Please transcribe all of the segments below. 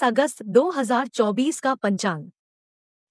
23 अगस्त 2024 का पंचांग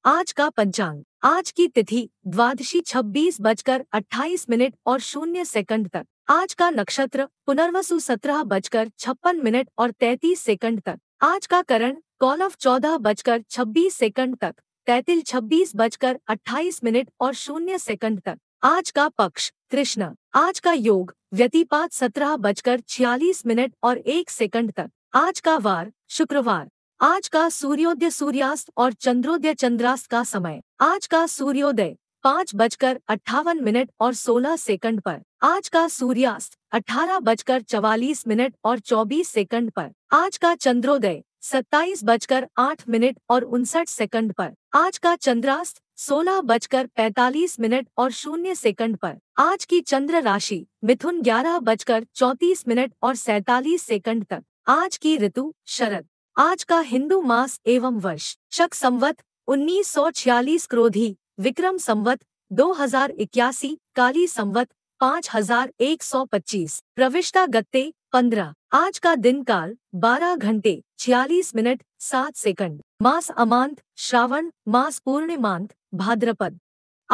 आज का पंचांग आज की तिथि द्वादशी छब्बीस बजकर अट्ठाईस मिनट और शून्य सेकंड तक आज का नक्षत्र पुनर्वसु सत्रह बजकर छप्पन मिनट और तैतीस सेकंड तक आज का करण कौलव चौदह बजकर छब्बीस सेकंड तक तैतिल छब्बीस बजकर अट्ठाईस मिनट और शून्य सेकंड तक आज का पक्ष कृष्ण आज का योग व्यतिपात सत्रह बजकर छियालीस मिनट और एक सेकंड तक आज का वार शुक्रवार आज का सूर्योदय सूर्यास्त और चंद्रोदय चंद्रास्त का समय आज का सूर्योदय पाँच बजकर अट्ठावन मिनट और सोलह सेकंड पर आज का सूर्यास्त अठारह बजकर चवालीस मिनट और चौबीस सेकंड पर आज का चंद्रोदय सत्ताईस बजकर आठ मिनट और उनसठ सेकंड पर आज का चंद्रास्त सोलह बजकर पैतालीस मिनट और शून्य सेकंड पर आज की चंद्र राशि मिथुन ग्यारह बजकर चौतीस मिनट और सैतालीस सेकंड तक आज की ऋतु शरद आज का हिंदू मास एवं वर्ष शक संवत 1946 क्रोधी विक्रम संवत 2081 काली संवत 5125 प्रविष्टा गत्ते 15 आज का दिन काल 12 घंटे 46 मिनट 7 सेकंड मास अमांत श्रावण मास पूर्णिमांत भाद्रपद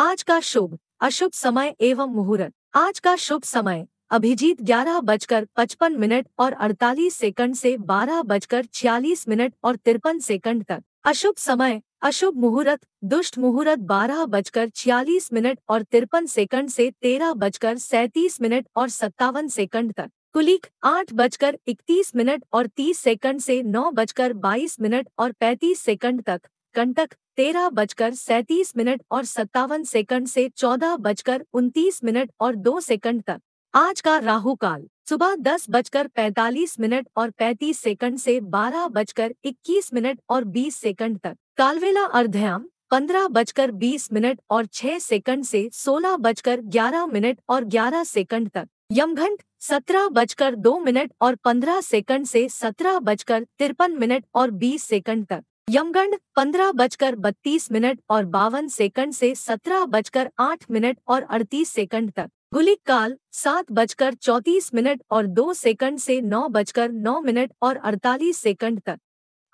आज का शुभ अशुभ समय एवं मुहूर्त आज का शुभ समय अभिजीत ग्यारह बजकर पचपन मिनट और अड़तालीस सेकंड से बारह बजकर छियालीस मिनट और तिरपन सेकंड तक अशुभ समय अशुभ मुहूर्त दुष्ट मुहूर्त बारह बजकर छियालीस मिनट और तिरपन सेकंड से तेरह बजकर सैतीस मिनट और सत्तावन सेकंड तक कुलिक आठ बजकर इकतीस मिनट और तीस सेकंड से नौ बजकर बाईस मिनट और पैंतीस सेकंड तक कंटक तेरह बजकर सैतीस मिनट और सत्तावन सेकंड से चौदह बजकर उनतीस मिनट और दो सेकंड तक आज का राहु काल सुबह दस बजकर पैतालीस मिनट और पैतीस सेकंड से बारह बजकर इक्कीस मिनट और बीस सेकंड तक कालवेला अर्ध्याम पंद्रह बजकर बीस मिनट और छह सेकंड से सोलह बजकर ग्यारह मिनट और ग्यारह सेकंड तक यमघंट सत्रह बजकर दो मिनट और पंद्रह सेकंड से सत्रह बजकर तिरपन मिनट और बीस सेकंड तक यमगंड पंद्रह बजकर बत्तीस मिनट और बावन सेकंड से सत्रह बजकर आठ मिनट और अड़तीस सेकंड तक गुलिक काल सात बजकर चौतीस मिनट और दो सेकंड से नौ बजकर नौ मिनट और अड़तालीस सेकंड तक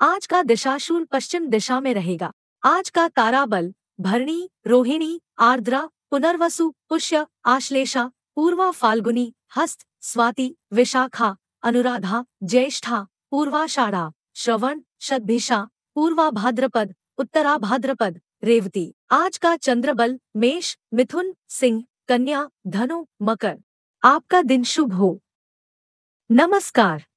आज का दिशाशूल पश्चिम दिशा में रहेगा आज का ताराबल भरणी रोहिणी आर्द्रा पुनर्वसु पुष्य आश्लेषा पूर्वा फाल्गुनी हस्त स्वाति विशाखा अनुराधा ज्येष्ठा पूर्वाषाढ़ा श्रवण शिषा पूर्वा भाद्रपद उत्तरा भाद्रपद रेवती आज का चंद्रबल मेष मिथुन सिंह कन्या धनु मकर आपका दिन शुभ हो नमस्कार